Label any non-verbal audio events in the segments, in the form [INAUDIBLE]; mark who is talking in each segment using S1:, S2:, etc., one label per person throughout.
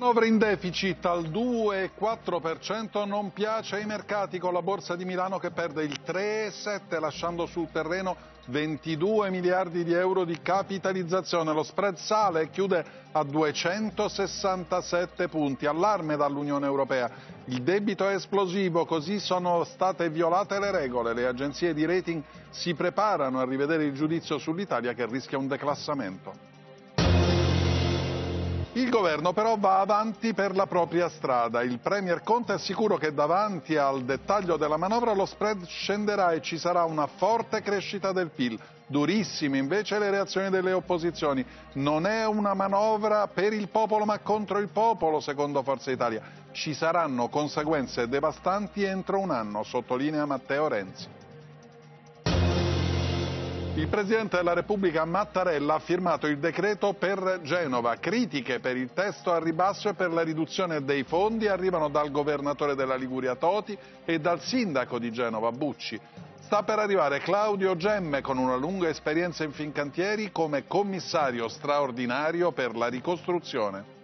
S1: manovra in deficit al 2,4% non piace ai mercati con la borsa di Milano che perde il 3,7 lasciando sul terreno 22 miliardi di euro di capitalizzazione. Lo spread sale e chiude a 267 punti. Allarme dall'Unione Europea. Il debito è esplosivo, così sono state violate le regole. Le agenzie di rating si preparano a rivedere il giudizio sull'Italia che rischia un declassamento. Il governo però va avanti per la propria strada. Il Premier Conte è sicuro che davanti al dettaglio della manovra lo spread scenderà e ci sarà una forte crescita del PIL. Durissime invece le reazioni delle opposizioni. Non è una manovra per il popolo ma contro il popolo, secondo Forza Italia. Ci saranno conseguenze devastanti entro un anno, sottolinea Matteo Renzi. Il Presidente della Repubblica Mattarella ha firmato il decreto per Genova. Critiche per il testo a ribasso e per la riduzione dei fondi arrivano dal governatore della Liguria Toti e dal sindaco di Genova Bucci. Sta per arrivare Claudio Gemme con una lunga esperienza in Fincantieri come commissario straordinario per la ricostruzione.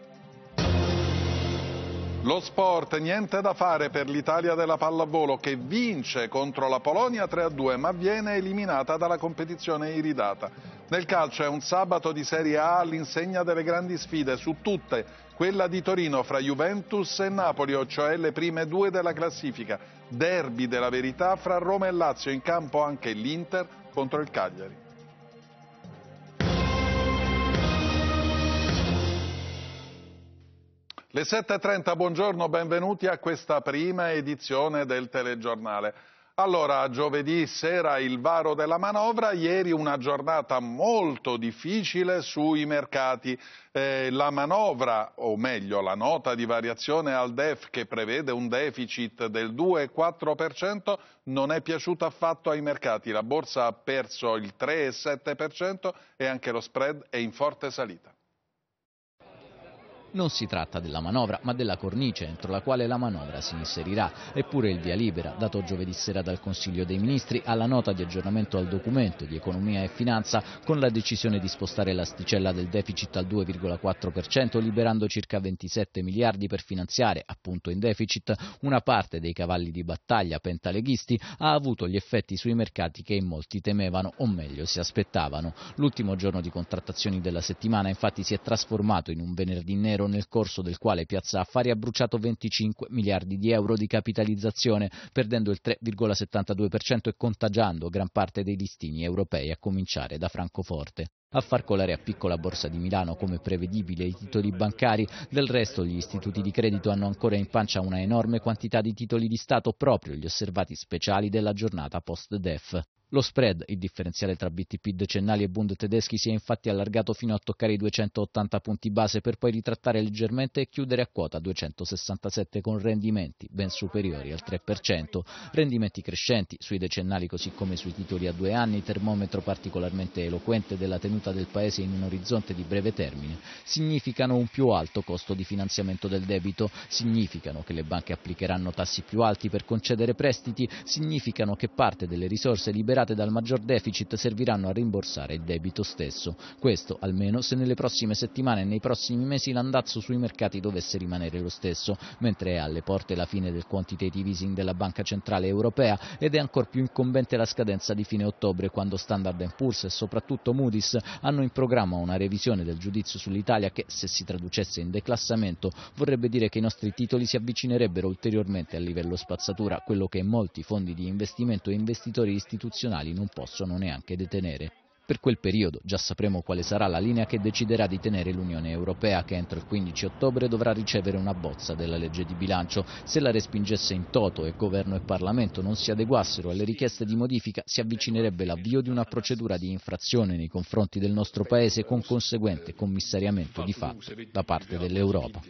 S1: Lo sport, niente da fare per l'Italia della pallavolo che vince contro la Polonia 3-2 ma viene eliminata dalla competizione iridata. Nel calcio è un sabato di Serie A all'insegna delle grandi sfide, su tutte quella di Torino fra Juventus e Napoli, cioè le prime due della classifica. Derby della verità fra Roma e Lazio, in campo anche l'Inter contro il Cagliari. Le 7.30, buongiorno, benvenuti a questa prima edizione del telegiornale. Allora, giovedì sera il varo della manovra, ieri una giornata molto difficile sui mercati. Eh, la manovra, o meglio la nota di variazione al DEF che prevede un deficit del 2,4%, non è piaciuta affatto ai mercati. La borsa ha perso il 3,7% e anche lo spread è in forte salita.
S2: Non si tratta della manovra, ma della cornice entro la quale la manovra si inserirà. Eppure il via libera, dato giovedì sera dal Consiglio dei Ministri, alla nota di aggiornamento al documento di economia e finanza, con la decisione di spostare l'asticella del deficit al 2,4%, liberando circa 27 miliardi per finanziare, appunto in deficit, una parte dei cavalli di battaglia pentaleghisti, ha avuto gli effetti sui mercati che in molti temevano, o meglio si aspettavano. L'ultimo giorno di contrattazioni della settimana infatti si è trasformato in un venerdì nero euro nel corso del quale Piazza Affari ha bruciato 25 miliardi di euro di capitalizzazione, perdendo il 3,72% e contagiando gran parte dei listini europei, a cominciare da Francoforte a far colare a piccola borsa di Milano come prevedibile i titoli bancari. Del resto gli istituti di credito hanno ancora in pancia una enorme quantità di titoli di Stato, proprio gli osservati speciali della giornata post-DEF. Lo spread, il differenziale tra BTP decennali e Bund tedeschi, si è infatti allargato fino a toccare i 280 punti base per poi ritrattare leggermente e chiudere a quota 267 con rendimenti ben superiori al 3%. Rendimenti crescenti sui decennali così come sui titoli a due anni, termometro particolarmente eloquente della tenuta crescita del Paese in un orizzonte di breve termine, significano un più alto costo di finanziamento del debito, significano che le banche applicheranno tassi più alti per concedere prestiti, significano che parte delle risorse liberate dal maggior deficit serviranno a rimborsare il debito stesso. Questo almeno se nelle prossime settimane e nei prossimi mesi l'andazzo sui mercati dovesse rimanere lo stesso, mentre è alle porte la fine del quantitative easing della Banca Centrale Europea ed è ancora più incombente la scadenza di fine ottobre quando Standard Poor's e soprattutto Moody's hanno in programma una revisione del giudizio sull'Italia che, se si traducesse in declassamento, vorrebbe dire che i nostri titoli si avvicinerebbero ulteriormente al livello spazzatura, quello che molti fondi di investimento e investitori istituzionali non possono neanche detenere. Per quel periodo già sapremo quale sarà la linea che deciderà di tenere l'Unione Europea che entro il 15 ottobre dovrà ricevere una bozza della legge di bilancio. Se la respingesse in toto e governo e Parlamento non si adeguassero alle richieste di modifica si avvicinerebbe l'avvio di una procedura di infrazione nei confronti del nostro Paese con conseguente commissariamento di fatto da parte dell'Europa.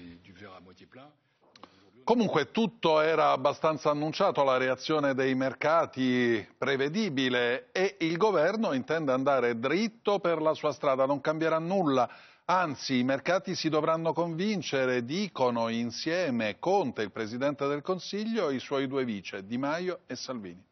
S1: Comunque tutto era abbastanza annunciato, la reazione dei mercati prevedibile e il governo intende andare dritto per la sua strada, non cambierà nulla. Anzi, i mercati si dovranno convincere, dicono insieme Conte, il Presidente del Consiglio, e i suoi due vice, Di Maio e Salvini.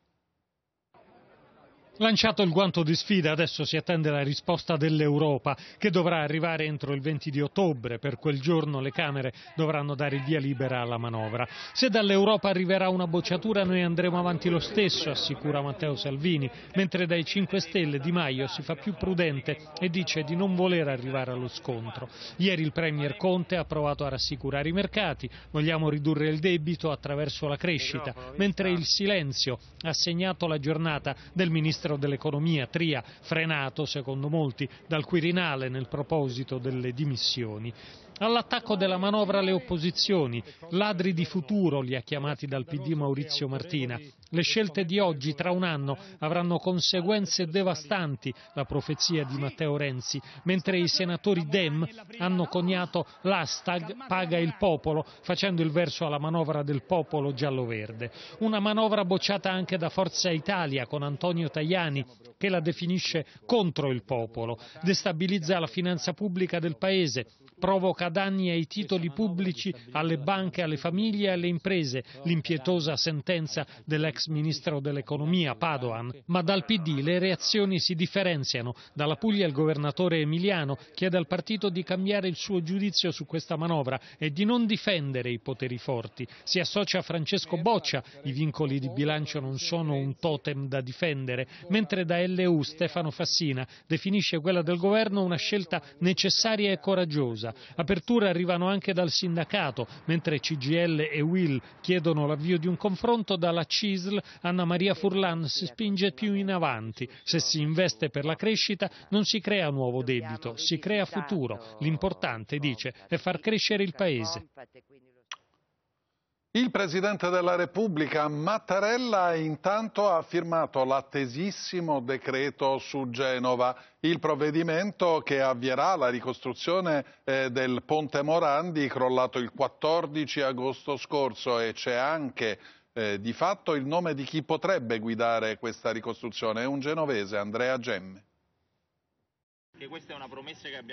S3: Lanciato il guanto di sfida, adesso si attende la risposta dell'Europa, che dovrà arrivare entro il 20 di ottobre. Per quel giorno le Camere dovranno dare il via libera alla manovra. Se dall'Europa arriverà una bocciatura, noi andremo avanti lo stesso, assicura Matteo Salvini, mentre dai 5 Stelle Di Maio si fa più prudente e dice di non voler arrivare allo scontro. Ieri il Premier Conte ha provato a rassicurare i mercati, vogliamo ridurre il debito attraverso la crescita, mentre il silenzio ha segnato la giornata del Ministro ministro dell'economia Tria, frenato secondo molti dal Quirinale nel proposito delle dimissioni. All'attacco della manovra le opposizioni, ladri di futuro li ha chiamati dal PD Maurizio Martina, le scelte di oggi, tra un anno, avranno conseguenze devastanti, la profezia di Matteo Renzi, mentre i senatori Dem hanno coniato l'hashtag Paga il popolo, facendo il verso alla manovra del popolo giallo-verde. Una manovra bocciata anche da Forza Italia, con Antonio Tajani, che la definisce contro il popolo, destabilizza la finanza pubblica del Paese, provoca danni ai titoli pubblici, alle banche, alle famiglie e alle imprese, l'impietosa sentenza dell'ex ministro dell'economia Padoan, ma dal PD le reazioni si differenziano. Dalla Puglia il governatore Emiliano chiede al partito di cambiare il suo giudizio su questa manovra e di non difendere i poteri forti. Si associa Francesco Boccia, i vincoli di bilancio non sono un totem da difendere, mentre da LU Stefano Fassina definisce quella del governo una scelta necessaria e coraggiosa. Aperture arrivano anche dal sindacato, mentre CGL e Will chiedono l'avvio di un confronto dalla CIS ASL, Anna Maria Furlan si spinge più in avanti. Se si investe per la crescita non si crea nuovo debito, si crea futuro. L'importante, dice, è far crescere il Paese.
S1: Il Presidente della Repubblica Mattarella intanto ha firmato l'attesissimo decreto su Genova, il provvedimento che avvierà la ricostruzione eh, del ponte Morandi crollato il 14 agosto scorso e c'è anche eh, di fatto il nome di chi potrebbe guidare questa ricostruzione è un genovese, Andrea Gemme.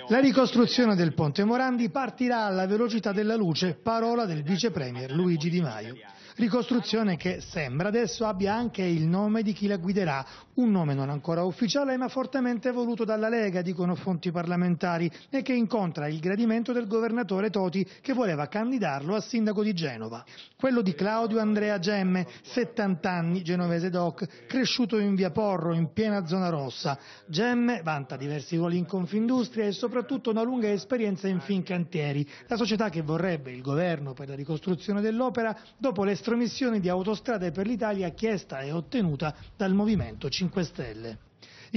S4: La
S5: ricostruzione del ponte Morandi partirà alla velocità della luce, parola del vice premier Luigi Di Maio ricostruzione che sembra adesso abbia anche il nome di chi la guiderà, un nome non ancora ufficiale ma fortemente voluto dalla Lega, dicono fonti parlamentari, e che incontra il gradimento del governatore Toti che voleva candidarlo a sindaco di Genova, quello di Claudio Andrea Gemme, 70 anni, genovese doc, cresciuto in via Porro, in piena zona rossa. Gemme vanta diversi ruoli in Confindustria e soprattutto una lunga esperienza in Fincantieri, la società che vorrebbe il governo per la ricostruzione dell'opera dopo l'estate estromissione di Autostrade per l'Italia chiesta e ottenuta dal Movimento 5 Stelle.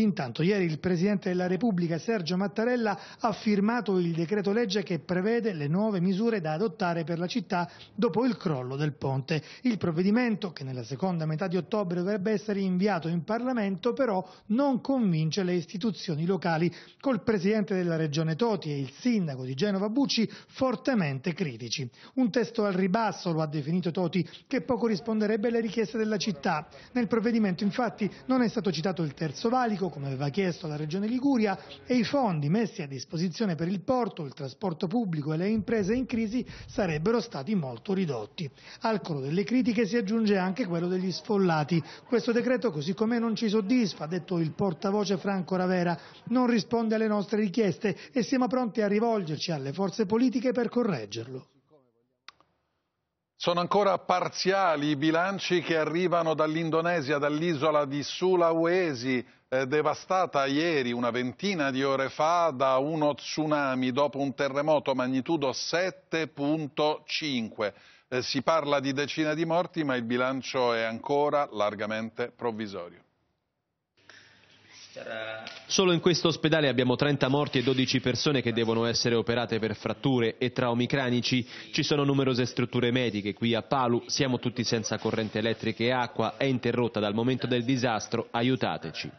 S5: Intanto ieri il Presidente della Repubblica Sergio Mattarella ha firmato il decreto legge che prevede le nuove misure da adottare per la città dopo il crollo del ponte. Il provvedimento, che nella seconda metà di ottobre dovrebbe essere inviato in Parlamento, però non convince le istituzioni locali, col Presidente della Regione Toti e il Sindaco di Genova Bucci fortemente critici. Un testo al ribasso lo ha definito Toti, che poco risponderebbe alle richieste della città. Nel provvedimento infatti non è stato citato il terzo valico, Adriatico, come aveva chiesto la Regione Liguria, e i fondi messi a disposizione per il porto, il trasporto pubblico e le imprese in crisi sarebbero stati molto ridotti. Al coro delle critiche si aggiunge anche quello degli sfollati. Questo decreto così com'è non ci soddisfa, ha detto il portavoce Franco Ravera, non risponde alle nostre richieste e siamo pronti a rivolgerci alle forze politiche per correggerlo.
S1: Sono ancora parziali i bilanci che arrivano dall'Indonesia, dall'isola di Sulawesi, eh, devastata ieri, una ventina di ore fa, da uno tsunami dopo un terremoto magnitudo 7.5. Eh, si parla di decine di morti, ma il bilancio è ancora largamente provvisorio.
S4: Solo in questo ospedale abbiamo 30 morti e 12 persone che devono essere operate per fratture e traumi cranici. Ci sono numerose strutture mediche qui a Palu, siamo tutti senza corrente elettrica e acqua, è interrotta dal momento del disastro, aiutateci.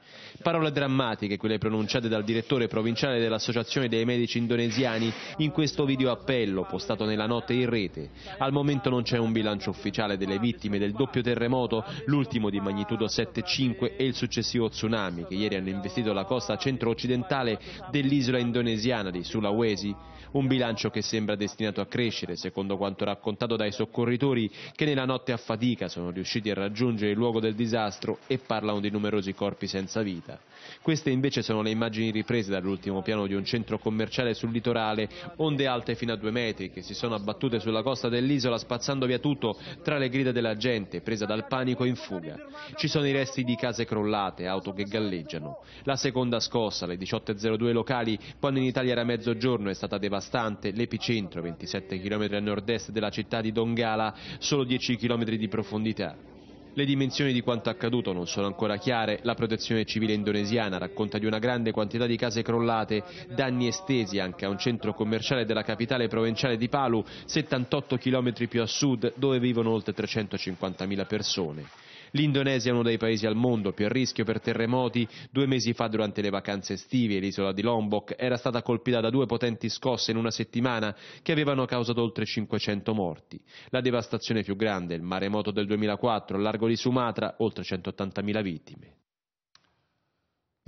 S4: Parole drammatiche quelle pronunciate dal direttore provinciale dell'Associazione dei Medici Indonesiani in questo video appello postato nella notte in rete. Al momento non c'è un bilancio ufficiale delle vittime del doppio terremoto, l'ultimo di magnitudo 7,5 e il successivo tsunami che ieri hanno hanno investito la costa centro-occidentale dell'isola indonesiana di Sulawesi, un bilancio che sembra destinato a crescere, secondo quanto raccontato dai soccorritori che nella notte a fatica sono riusciti a raggiungere il luogo del disastro e parlano di numerosi corpi senza vita. Queste invece sono le immagini riprese dall'ultimo piano di un centro commerciale sul litorale, onde alte fino a due metri che si sono abbattute sulla costa dell'isola spazzando via tutto tra le grida della gente presa dal panico in fuga. Ci sono i resti di case crollate, auto che galleggiano. La seconda scossa, alle 18.02 locali, quando in Italia era mezzogiorno, è stata devastante. L'epicentro, 27 km a nord-est della città di Dongala, solo 10 km di profondità. Le dimensioni di quanto accaduto non sono ancora chiare, la protezione civile indonesiana racconta di una grande quantità di case crollate, danni estesi anche a un centro commerciale della capitale provinciale di Palu, 78 km più a sud, dove vivono oltre 350.000 persone. L'Indonesia è uno dei paesi al mondo più a rischio per terremoti. Due mesi fa, durante le vacanze estive, l'isola di Lombok era stata colpita da due potenti scosse in una settimana che avevano causato oltre 500 morti. La devastazione più grande, il maremoto del 2004, al largo di Sumatra, oltre 180.000 vittime.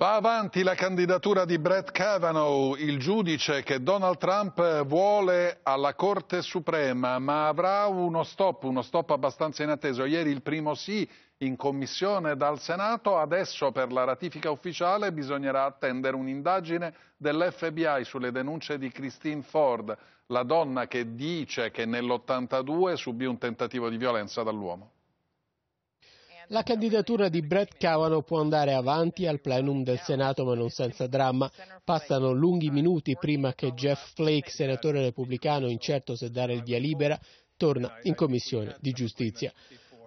S1: Va avanti la candidatura di Brett Kavanaugh, il giudice che Donald Trump vuole alla Corte Suprema, ma avrà uno stop, uno stop abbastanza inatteso. Ieri il primo sì in commissione dal Senato, adesso per la ratifica ufficiale bisognerà attendere un'indagine dell'FBI sulle denunce di Christine Ford, la donna che dice che nell'82 subì un tentativo di violenza dall'uomo.
S6: La candidatura di Brett Kavanaugh può andare avanti al plenum del Senato ma non senza dramma. Passano lunghi minuti prima che Jeff Flake, senatore repubblicano incerto se dare il via libera, torna in Commissione di Giustizia.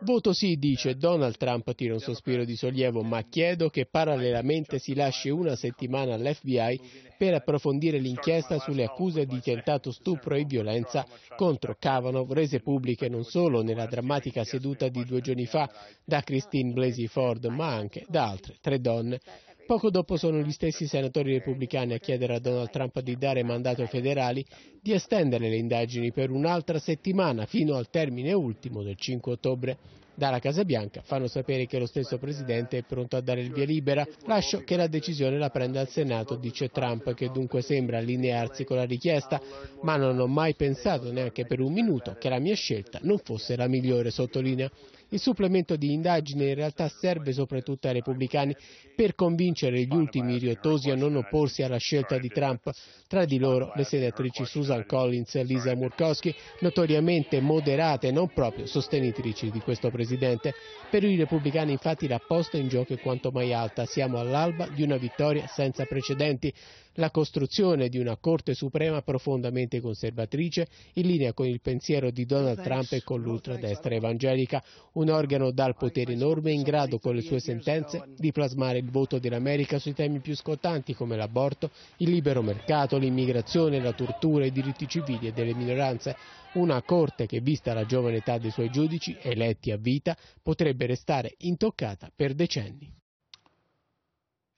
S6: Voto sì, dice Donald Trump, tira un sospiro di sollievo, ma chiedo che parallelamente si lasci una settimana all'FBI per approfondire l'inchiesta sulle accuse di tentato stupro e violenza contro Kavanaugh, rese pubbliche non solo nella drammatica seduta di due giorni fa da Christine Blasey Ford, ma anche da altre tre donne. Poco dopo sono gli stessi senatori repubblicani a chiedere a Donald Trump di dare mandato ai federali di estendere le indagini per un'altra settimana fino al termine ultimo del 5 ottobre. Dalla Casa Bianca fanno sapere che lo stesso Presidente è pronto a dare il via libera. Lascio che la decisione la prenda il Senato, dice Trump, che dunque sembra allinearsi con la richiesta, ma non ho mai pensato neanche per un minuto che la mia scelta non fosse la migliore, sottolinea. Il supplemento di indagine in realtà serve soprattutto ai repubblicani per convincere gli ultimi riottosi a non opporsi alla scelta di Trump. Tra di loro le senatrici Susan Collins e Lisa Murkowski, notoriamente moderate e non proprio sostenitrici di questo presidente. Per i repubblicani infatti la posta in gioco è quanto mai alta. Siamo all'alba di una vittoria senza precedenti la costruzione di una Corte Suprema profondamente conservatrice, in linea con il pensiero di Donald Trump e con l'ultradestra evangelica, un organo dal potere enorme in grado con le sue sentenze di plasmare il voto dell'America sui temi più scottanti come l'aborto, il libero mercato, l'immigrazione, la tortura, i diritti civili e delle minoranze. Una Corte che, vista la giovane età dei suoi giudici, eletti a vita, potrebbe restare intoccata per decenni.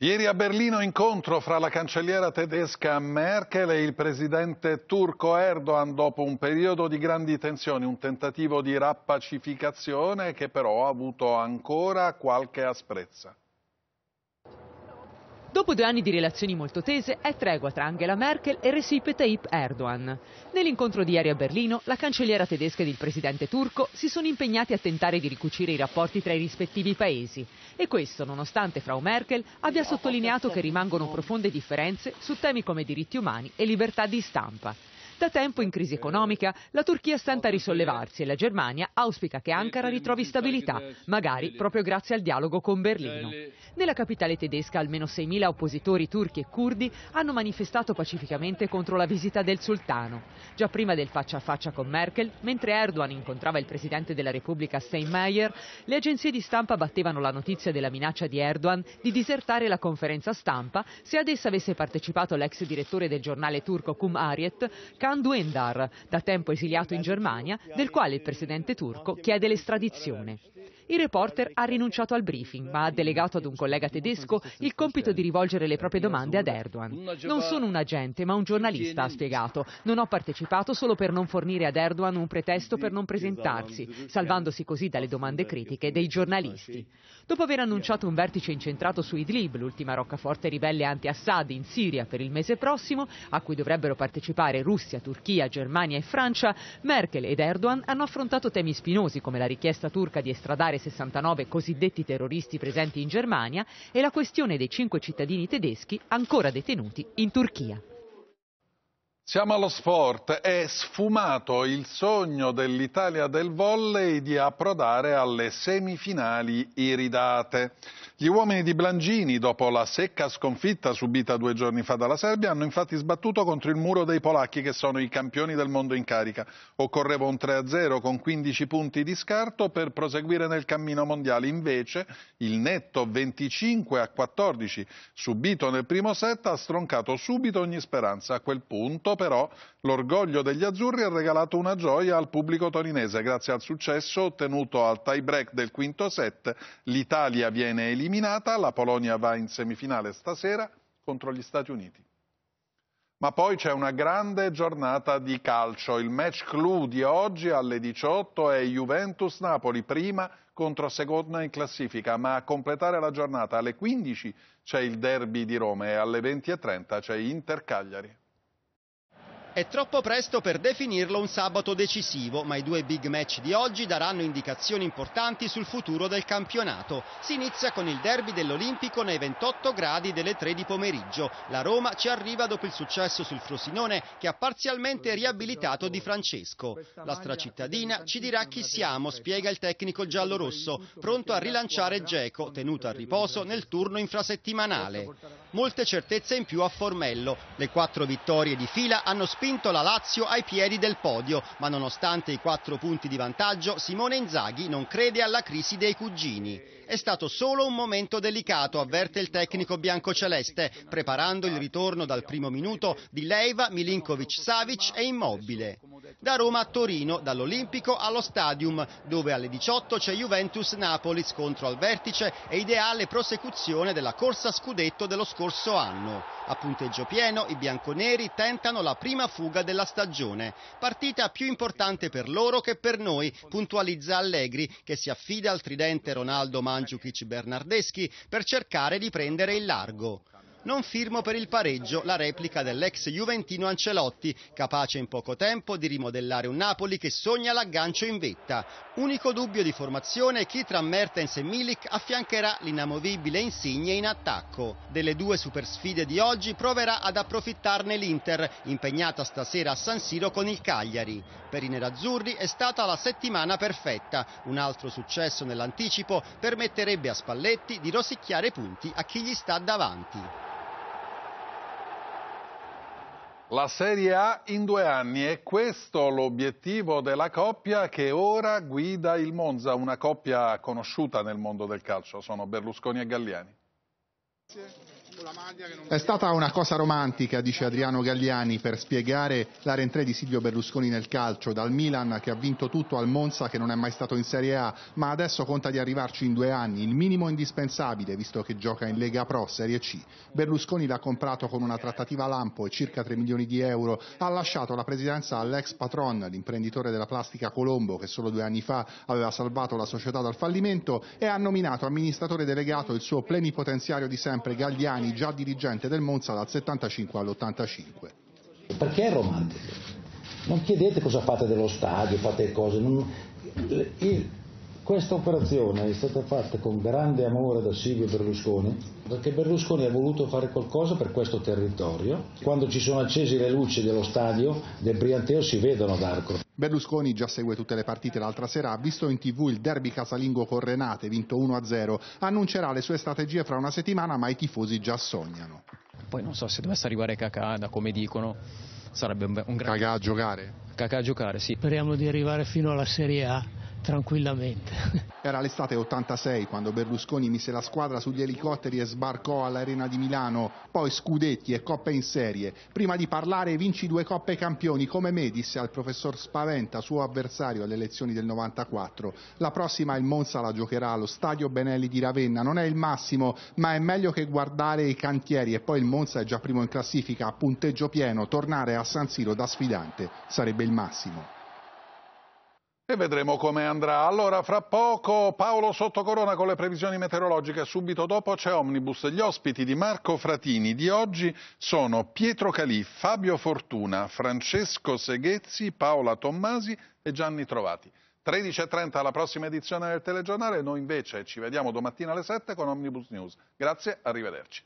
S1: Ieri a Berlino incontro fra la cancelliera tedesca Merkel e il presidente turco Erdogan dopo un periodo di grandi tensioni, un tentativo di rappacificazione che però ha avuto ancora qualche asprezza.
S7: Dopo due anni di relazioni molto tese, è tregua tra Angela Merkel e Recep Tayyip Erdogan. Nell'incontro di ieri a Berlino, la cancelliera tedesca ed il presidente turco si sono impegnati a tentare di ricucire i rapporti tra i rispettivi paesi. E questo nonostante Frau Merkel abbia sottolineato che rimangono profonde differenze su temi come diritti umani e libertà di stampa. Da tempo in crisi economica, la Turchia stenta a risollevarsi e la Germania auspica che Ankara ritrovi stabilità, magari proprio grazie al dialogo con Berlino. Nella capitale tedesca almeno 6.000 oppositori turchi e curdi hanno manifestato pacificamente contro la visita del sultano. Già prima del faccia a faccia con Merkel, mentre Erdogan incontrava il presidente della Repubblica Steinmeier, le agenzie di stampa battevano la notizia della minaccia di Erdogan di disertare la conferenza stampa se ad essa avesse partecipato l'ex direttore del giornale turco Kum Ariet, Can Sandu Endar, da tempo esiliato in Germania, del quale il presidente turco chiede l'estradizione. Il reporter ha rinunciato al briefing, ma ha delegato ad un collega tedesco il compito di rivolgere le proprie domande ad Erdogan. Non sono un agente, ma un giornalista, ha spiegato. Non ho partecipato solo per non fornire ad Erdogan un pretesto per non presentarsi, salvandosi così dalle domande critiche dei giornalisti. Dopo aver annunciato un vertice incentrato su Idlib, l'ultima roccaforte ribelle anti-Assad in Siria per il mese prossimo, a cui dovrebbero partecipare Russia, Turchia, Germania e Francia, Merkel ed Erdogan hanno affrontato temi spinosi come la richiesta turca di estradare arrestare 69 cosiddetti terroristi presenti in Germania e la questione dei cinque cittadini tedeschi ancora detenuti in Turchia.
S1: Siamo allo sport, è sfumato il sogno dell'Italia del volley di approdare alle semifinali iridate. Gli uomini di Blangini, dopo la secca sconfitta subita due giorni fa dalla Serbia, hanno infatti sbattuto contro il muro dei polacchi che sono i campioni del mondo in carica. Occorreva un 3-0 con 15 punti di scarto per proseguire nel cammino mondiale. Invece il netto 25-14 subito nel primo set ha stroncato subito ogni speranza. A quel punto però l'orgoglio degli azzurri ha regalato una gioia al pubblico torinese. Grazie al successo ottenuto al tie break del quinto set l'Italia viene eliminata, la Polonia va in semifinale stasera contro gli Stati Uniti. Ma poi c'è una grande giornata di calcio. Il match clou di oggi alle 18 è Juventus-Napoli, prima contro seconda in classifica, ma a completare la giornata alle 15 c'è il derby di Roma e alle 20.30 c'è Inter-Cagliari.
S8: È troppo presto per definirlo un sabato decisivo, ma i due big match di oggi daranno indicazioni importanti sul futuro del campionato. Si inizia con il derby dell'Olimpico nei 28 gradi delle 3 di pomeriggio. La Roma ci arriva dopo il successo sul Frosinone che ha parzialmente riabilitato Di Francesco. La stracittadina ci dirà chi siamo, spiega il tecnico giallorosso, pronto a rilanciare Geco, tenuto a riposo nel turno infrasettimanale. Molte certezze in più a Formello. Le quattro vittorie di fila hanno spiegato spinto la Lazio ai piedi del podio, ma nonostante i quattro punti di vantaggio, Simone Inzaghi non crede alla crisi dei cugini. È stato solo un momento delicato, avverte il tecnico biancoceleste, preparando il ritorno dal primo minuto di Leiva, Milinkovic-Savic e Immobile. Da Roma a Torino, dall'Olimpico allo Stadium, dove alle 18 c'è Juventus-Napoli, scontro al vertice e ideale prosecuzione della corsa scudetto dello scorso anno. A punteggio pieno i bianconeri tentano la prima fuga della stagione. Partita più importante per loro che per noi, puntualizza Allegri, che si affida al tridente Ronaldo Mandzukic Bernardeschi per cercare di prendere il largo non firmo per il pareggio la replica dell'ex Juventino Ancelotti, capace in poco tempo di rimodellare un Napoli che sogna l'aggancio in vetta. Unico dubbio di formazione è chi tra Mertens e Milik affiancherà l'inamovibile Insigne in attacco. Delle due super sfide di oggi proverà ad approfittarne l'Inter, impegnata stasera a San Siro con il Cagliari. Per i nerazzurri è stata la settimana perfetta. Un altro successo nell'anticipo permetterebbe a Spalletti di rosicchiare punti a chi gli sta davanti
S1: la Serie A in due anni. È questo l'obiettivo della coppia che ora guida il Monza, una coppia conosciuta nel mondo del calcio, sono Berlusconi e Galliani. Sì.
S9: È stata una cosa romantica, dice Adriano Galliani, per spiegare la rentrée di Silvio Berlusconi nel calcio, dal Milan che ha vinto tutto al Monza che non è mai stato in Serie A, ma adesso conta di arrivarci in due anni, il minimo indispensabile visto che gioca in Lega Pro Serie C. Berlusconi l'ha comprato con una trattativa lampo e circa 3 milioni di euro, ha lasciato la presidenza all'ex patron, l'imprenditore della plastica Colombo che solo due anni fa aveva salvato la società dal fallimento e ha nominato amministratore delegato il suo plenipotenziario di sempre Galliani Romani, già dirigente del Monza dal 75 all'85. Perché è romantico? Non chiedete cosa fate dello stadio, fate cose. Non... Il
S3: questa operazione è stata fatta con grande amore da Silvio Berlusconi, perché Berlusconi ha voluto fare qualcosa per questo territorio. Quando ci sono accese le luci dello stadio del Brianteo si vedono d'arco.
S9: Berlusconi già segue tutte le partite l'altra sera, ha visto in tv il derby casalingo con Renate, vinto 1-0. Annuncerà le sue strategie fra una settimana, ma i tifosi già sognano.
S6: Poi non so se dovesse arrivare Cacà, da come dicono, sarebbe un, grande... Cacà a giocare? Cacà a giocare, sì. Speriamo di arrivare fino alla Serie A tranquillamente.
S9: [LAUGHS] Era l'estate 86 quando Berlusconi mise la squadra sugli elicotteri e sbarcò all'Arena di Milano, poi scudetti e coppe in serie. Prima di parlare vinci due coppe campioni come me, disse al professor Spaventa, suo avversario alle elezioni del 94. La prossima il Monza la giocherà allo Stadio Benelli di Ravenna, non è il massimo, ma è meglio che guardare i cantieri e poi il Monza è già primo in classifica, a punteggio pieno, tornare a San Siro da sfidante sarebbe il massimo.
S1: E vedremo come andrà. Allora, fra poco Paolo Sottocorona con le previsioni meteorologiche. Subito dopo c'è Omnibus. Gli ospiti di Marco Fratini di oggi sono Pietro Calì, Fabio Fortuna, Francesco Seghezzi, Paola Tommasi e Gianni Trovati. 13.30 alla prossima edizione del telegiornale. Noi invece ci vediamo domattina alle 7 con Omnibus News. Grazie, arrivederci.